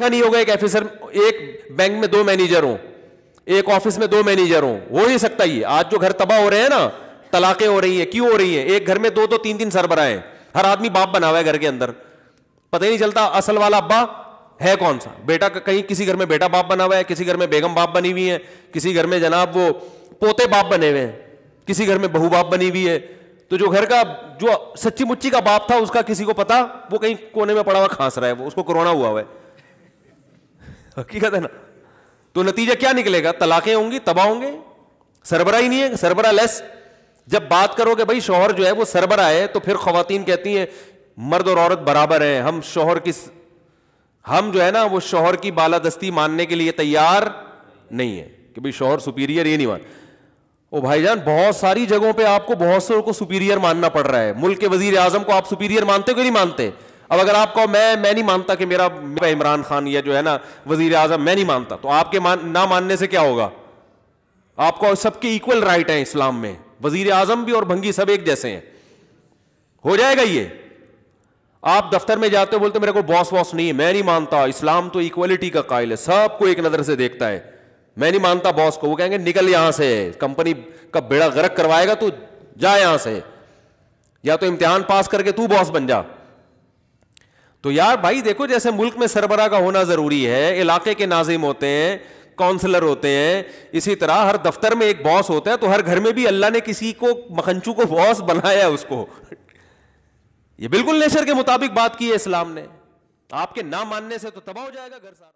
देखा नहीं होगा एक ऑफिसर एक बैंक में दो मैनेजर हो एक ऑफिस में दो मैनेजर हो हो ही सकता ही आज जो घर तबाह हो रहे हैं ना तलाकें हो रही है क्यों हो रही है एक घर में दो दो तो तीन तीन सरबरा है हर आदमी बाप बना हुआ है घर के अंदर पता ही नहीं चलता असल वाला अब्बा है कौन सा बेटा कहीं किसी घर में बेटा बाप बना हुआ है किसी घर में बेगम बाप बनी हुई है किसी घर में जनाब वो पोते बाप बने हुए हैं किसी घर में बहू बाप बनी हुई है तो जो घर का जो सच्ची मुच्ची का बाप था उसका किसी को पता वो कहीं कोने में पड़ा हुआ खांस रहा है वो उसको कोरोना हुआ हुआ है हकीकत है ना तो नतीजा क्या निकलेगा तलाकें होंगी तबाह होंगे सरबरा ही नहीं है सरबरा लेस जब बात करोगे भाई शोहर जो है वो सरबरा है तो फिर खातन कहती हैं मर्द और औरत बराबर है हम शोहर की हम जो है ना वो शोहर की बालादस्ती मानने के लिए तैयार नहीं है कि भाई शोहर सुपीरियर ये नहीं मान ओ जान बहुत सारी जगहों पे आपको बहुत सो को सुपीरियर मानना पड़ रहा है मुल्क के वजीर आजम को आप सुपीरियर मानते हो कि नहीं मानते अब अगर कहो मैं मैं नहीं मानता कि मेरा इमरान खान या जो है ना वजीर आजम मैं नहीं मानता तो आपके मान ना मानने से क्या होगा आपको सबके इक्वल राइट है इस्लाम में वजीर आजम भी और भंगी सब एक जैसे हैं हो जाएगा ये आप दफ्तर में जाते हो बोलते मेरे को बॉस वॉस नहीं है मैं नहीं मानता इस्लाम तो इक्वलिटी का कायल है सबको एक नज़र से देखता है मैं नहीं मानता बॉस को वो कहेंगे निकल यहां से कंपनी का बेड़ा गर्क करवाएगा तू जा यहां से या तो इम्तिहान पास करके तू बॉस बन जा तो यार भाई देखो जैसे मुल्क में सरबरा का होना जरूरी है इलाके के नाजिम होते हैं काउंसलर होते हैं इसी तरह हर दफ्तर में एक बॉस होता है तो हर घर में भी अल्लाह ने किसी को मखनचू को बॉस बनाया उसको ये बिल्कुल नेचर के मुताबिक बात की है इस्लाम ने आपके ना मानने से तो तबाह हो जाएगा घर साहब